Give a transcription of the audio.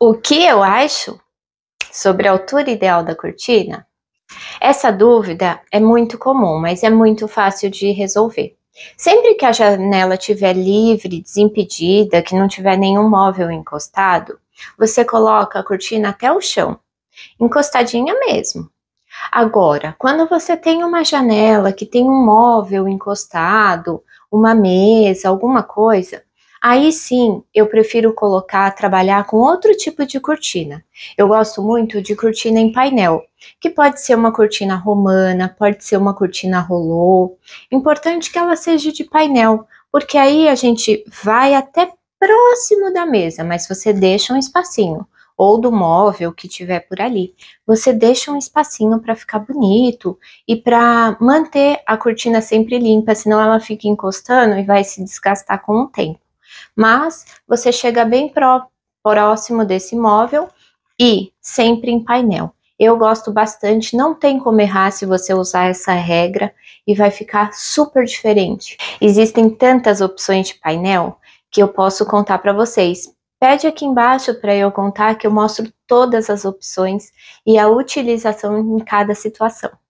O que eu acho sobre a altura ideal da cortina? Essa dúvida é muito comum, mas é muito fácil de resolver. Sempre que a janela estiver livre, desimpedida, que não tiver nenhum móvel encostado, você coloca a cortina até o chão, encostadinha mesmo. Agora, quando você tem uma janela que tem um móvel encostado, uma mesa, alguma coisa, Aí sim, eu prefiro colocar, trabalhar com outro tipo de cortina. Eu gosto muito de cortina em painel, que pode ser uma cortina romana, pode ser uma cortina rolô. Importante que ela seja de painel, porque aí a gente vai até próximo da mesa, mas você deixa um espacinho ou do móvel que tiver por ali. Você deixa um espacinho para ficar bonito e para manter a cortina sempre limpa, senão ela fica encostando e vai se desgastar com o tempo mas você chega bem próximo desse imóvel e sempre em painel. Eu gosto bastante, não tem como errar se você usar essa regra e vai ficar super diferente. Existem tantas opções de painel que eu posso contar para vocês. Pede aqui embaixo para eu contar que eu mostro todas as opções e a utilização em cada situação.